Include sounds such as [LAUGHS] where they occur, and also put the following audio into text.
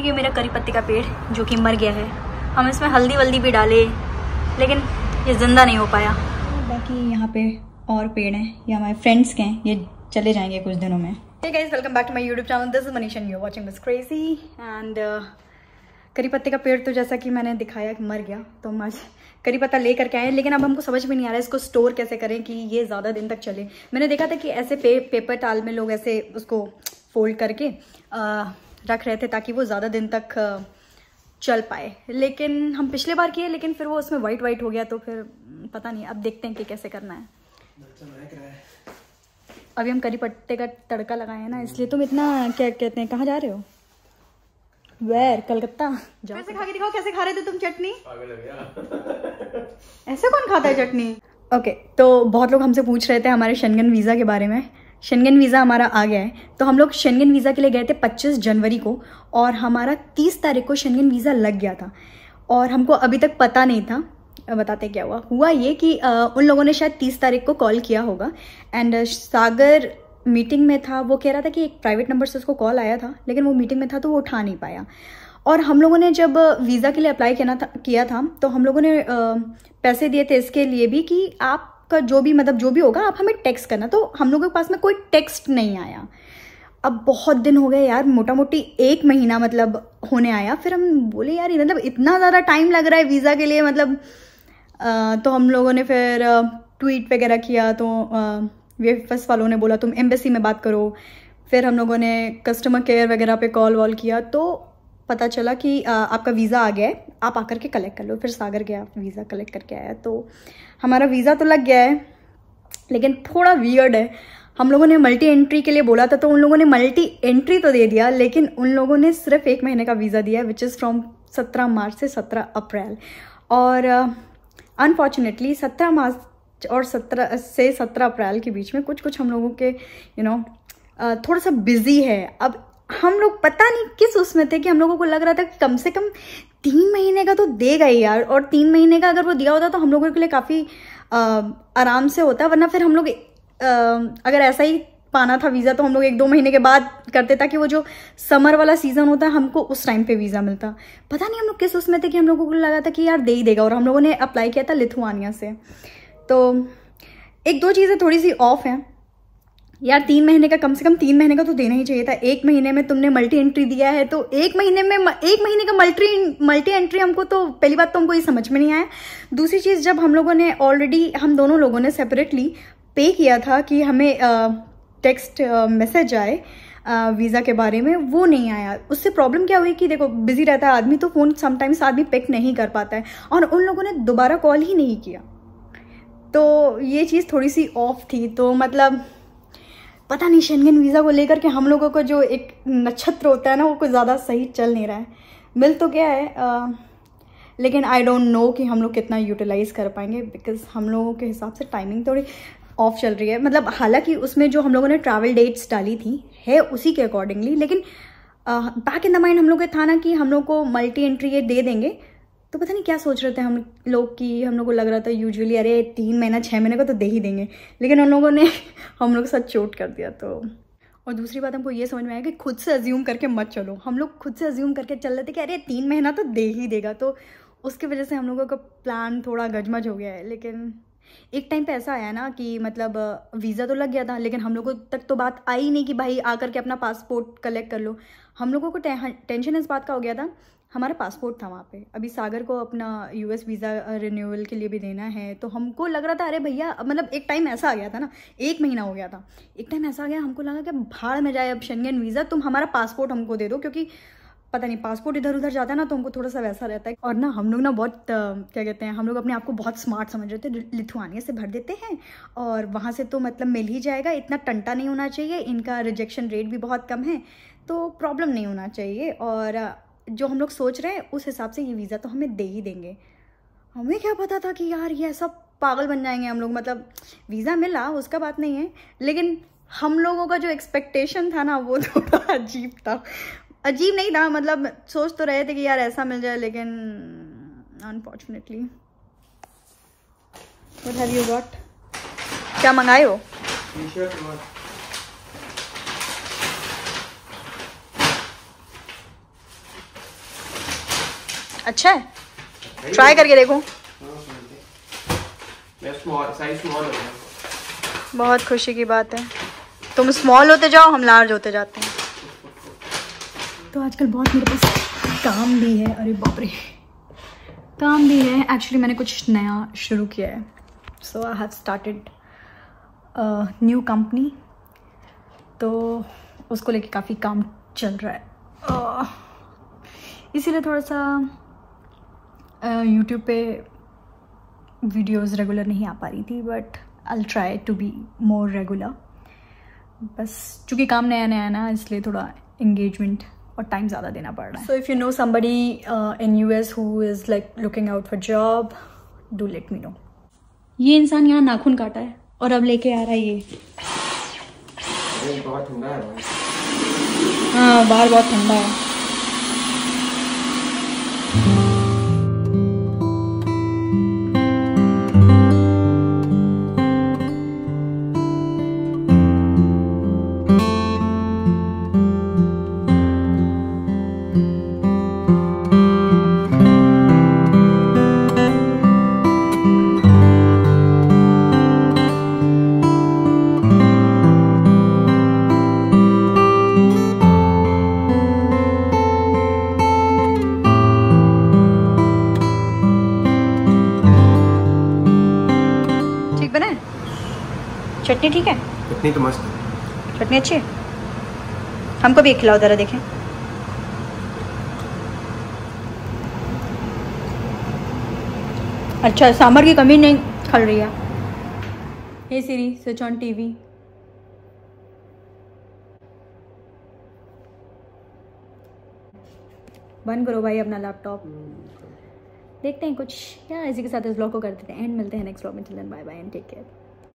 और ये मेरा करी पत्ते का पेड़ जो कि मर गया है हम इसमें हल्दी वल्दी भी डाले लेकिन ये ज़िंदा नहीं हो पाया बाकी यहाँ पे और पेड़ हैं ये हमारे फ्रेंड्स के हैं ये चले जाएंगे कुछ दिनों में Hey guys, welcome back to my YouTube channel. This is Manish and you're uh, करी पत्ते का पेड़ तो जैसा कि मैंने दिखाया कि मर गया तो हम आज करी पत्ता ले करके आए लेकिन अब हमको समझ में नहीं आ रहा है इसको स्टोर कैसे करें कि ये ज़्यादा दिन तक चले मैंने देखा था कि ऐसे पे पेपर टाल में लोग ऐसे उसको फोल्ड करके आ, uh, रख रहे थे ताकि वो ज़्यादा दिन तक चल पाए लेकिन हम पिछले बार किए लेकिन फिर वो उसमें वाइट वाइट हो गया तो फिर पता नहीं अब देखते हैं कि कैसे करना है अभी हम करी पट्टे का तड़का लगाए हैं ना इसलिए तुम इतना क्या कहते हैं कहाँ जा रहे हो वेर कलकत्ता कैसे खा के दिखाओ कैसे खा रहे थे तुम चटनी ऐसे कौन खाता है चटनी ओके okay, तो बहुत लोग हमसे पूछ रहे थे हमारे शनगन वीज़ा के बारे में शेंगन वीज़ा हमारा आ गया है तो हम लोग शेंगन वीज़ा के लिए गए थे 25 जनवरी को और हमारा 30 तारीख को शेंगन वीज़ा लग गया था और हमको अभी तक पता नहीं था बताते क्या हुआ हुआ ये कि उन लोगों ने शायद 30 तारीख को कॉल किया होगा एंड सागर मीटिंग में था वो कह रहा था कि एक प्राइवेट नंबर से उसको कॉल आया था लेकिन वो मीटिंग में था तो वो उठा नहीं पाया और हम लोगों ने जब वीज़ा के लिए अप्लाई किया था किया था तो हम लोगों ने पैसे दिए थे इसके लिए भी कि आप आपका जो भी मतलब जो भी होगा आप हमें टेक्स्ट करना तो हम लोगों के पास में कोई टेक्स्ट नहीं आया अब बहुत दिन हो गए यार मोटा मोटी एक महीना मतलब होने आया फिर हम बोले यार मतलब इतना ज़्यादा टाइम लग रहा है वीज़ा के लिए मतलब आ, तो हम लोगों ने फिर ट्वीट वगैरह किया तो फर्स्ट वालों ने बोला तुम एम्बेसी में बात करो फिर हम लोगों ने कस्टमर केयर वगैरह पे कॉल वॉल किया तो पता चला कि आ, आपका वीज़ा आ गया है आप आकर के कलेक्ट कर लो फिर सागर गया वीज़ा कलेक्ट करके आया तो हमारा वीज़ा तो लग गया है लेकिन थोड़ा वियर्ड है हम लोगों ने मल्टी एंट्री के लिए बोला था तो उन लोगों ने मल्टी एंट्री तो दे दिया लेकिन उन लोगों ने सिर्फ एक महीने का वीज़ा दिया विच इज़ फ्रॉम सत्रह मार्च से सत्रह अप्रैल और अनफॉर्चुनेटली uh, सत्रह मार्च और सत्रह uh, से सत्रह अप्रैल के बीच में कुछ कुछ हम लोगों के you you know know, uh, थोड़ा सा बिजी है अब हम लोग पता नहीं किस उसमें थे कि हम लोगों को लग रहा था कि कम से कम तीन महीने का तो देगा ही यार और तीन महीने का अगर वो दिया होता तो हम लोगों के लिए काफ़ी आराम से होता वरना फिर हम लोग अगर ऐसा ही पाना था वीज़ा तो हम लोग एक दो महीने के बाद करते ताकि वो जो समर वाला सीज़न होता है हमको उस टाइम पे वीज़ा मिलता पता नहीं हम लोग किस उसमें थे कि हम लोगों को लगा था कि यार दे ही देगा और हम लोगों ने अप्लाई किया था लिथुआनिया से तो एक दो चीज़ें थोड़ी सी ऑफ हैं यार तीन महीने का कम से कम तीन महीने का तो देना ही चाहिए था एक महीने में तुमने मल्टी एंट्री दिया है तो एक महीने में एक महीने का मल्टी मल्टी एंट्री हमको तो पहली बात तो हमको ये समझ में नहीं आया दूसरी चीज़ जब हम लोगों ने ऑलरेडी हम दोनों लोगों ने सेपरेटली पे किया था कि हमें टेक्स्ट मैसेज आए वीज़ा के बारे में वो नहीं आया उससे प्रॉब्लम क्या हुई कि देखो बिजी रहता है आदमी तो फ़ोन समटाइम्स आदमी पिक नहीं कर पाता है और उन लोगों ने दोबारा कॉल ही नहीं किया तो ये चीज़ थोड़ी सी ऑफ थी तो मतलब पता नहीं शेंगन वीज़ा को लेकर के हम लोगों को जो एक नक्षत्र होता है ना वो कुछ ज़्यादा सही चल नहीं रहा है मिल तो क्या है आ, लेकिन आई डोंट नो कि हम लोग कितना यूटिलाइज़ कर पाएंगे बिकॉज हम लोगों के हिसाब से टाइमिंग थोड़ी ऑफ चल रही है मतलब हालांकि उसमें जो हम लोगों ने ट्रैवल डेट्स डाली थी है उसी के अकॉर्डिंगली लेकिन बैक इन द माइंड हम लोग का था ना कि हम लोग को मल्टी एंट्री ये दे देंगे तो पता नहीं क्या सोच रहे थे हम लोग कि हम लोग को लग रहा था यूजुअली अरे तीन महीना छः महीने का तो दे ही देंगे लेकिन उन लोगों ने [LAUGHS] हम लोग के साथ चोट कर दिया तो और दूसरी बात हमको ये समझ में आया कि खुद से अज्यूम करके मत चलो हम लोग खुद से अज्यूम करके चल रहे थे कि अरे तीन महीना तो दे ही देगा तो उसकी वजह से हम लोगों का प्लान थोड़ा गजमज हो गया है लेकिन एक टाइम पे ऐसा आया ना कि मतलब वीज़ा तो लग गया था लेकिन हम लोगों तक तो बात आई नहीं कि भाई आकर के अपना पासपोर्ट कलेक्ट कर लो हम लोगों को टेंशन इस बात का हो गया था हमारा पासपोर्ट था वहाँ पे अभी सागर को अपना यूएस वीज़ा रिन्यूअल के लिए भी देना है तो हमको लग रहा था अरे भैया मतलब एक टाइम ऐसा आ गया था ना एक महीना हो गया था एक टाइम ऐसा आ गया हमको लगा कि भाड़ में जाए अब शनगन वीज़ा तुम हमारा पासपोर्ट हमको दे दो क्योंकि पता नहीं पासपोर्ट इधर उधर जाता है ना तो हमको थोड़ा सा वैसा रहता है और ना हम लोग ना बहुत क्या कहते हैं हम लोग अपने आप को बहुत स्मार्ट समझ रहे थे लिथुआनिया से भर देते हैं और वहाँ से तो मतलब मिल ही जाएगा इतना टंटा नहीं होना चाहिए इनका रिजेक्शन रेट भी बहुत कम है तो प्रॉब्लम नहीं होना चाहिए और जो हम लोग सोच रहे हैं उस हिसाब से ये वीज़ा तो हमें दे ही देंगे हमें क्या पता था कि यार ये ऐसा पागल बन जाएंगे हम लोग मतलब वीज़ा मिला उसका बात नहीं है लेकिन हम लोगों का जो एक्सपेक्टेशन था ना वो [LAUGHS] थोड़ा अजीब था अजीब नहीं था मतलब सोच तो रहे थे कि यार ऐसा मिल जाए लेकिन unfortunately what have you got क्या मंगाए हो अच्छा है ट्राई करके देखो बहुत खुशी की बात है तुम स्मॉल होते जाओ हम लार्ज होते जाते हैं तो आजकल बहुत मेरे पास काम भी है अरे बाप रे काम भी है एक्चुअली मैंने कुछ नया शुरू किया है so I have started new company तो उसको लेके काफ़ी काम चल रहा है uh, इसीलिए थोड़ा सा यूट्यूब पे वीडियोस रेगुलर नहीं आ पा रही थी but I try to be more regular बस चूँकि काम नया नया ना इसलिए थोड़ा इंगेजमेंट और टाइम ज़्यादा देना पड़ रहा है so if you know somebody in U S who is like looking out for job do let me know ये इंसान यहाँ नाखून काटा है और अब लेके आ रहा है ये हाँ बाहर बहुत ठंडा है चटनी ठीक है चटनी तो मस्त है चटनी अच्छी है हमको भी एक खिलाओ ज़रा देखें अच्छा सांभर की कमी नहीं खल रही है hey Siri switch on TV बंद करो भाई अपना लैपटॉप देखते हैं कुछ या इसी के साथ इस ब्लॉग को कर देते हैं एंड मिलते हैं नेक्स्ट ब्लॉग में चलन bye bye and take care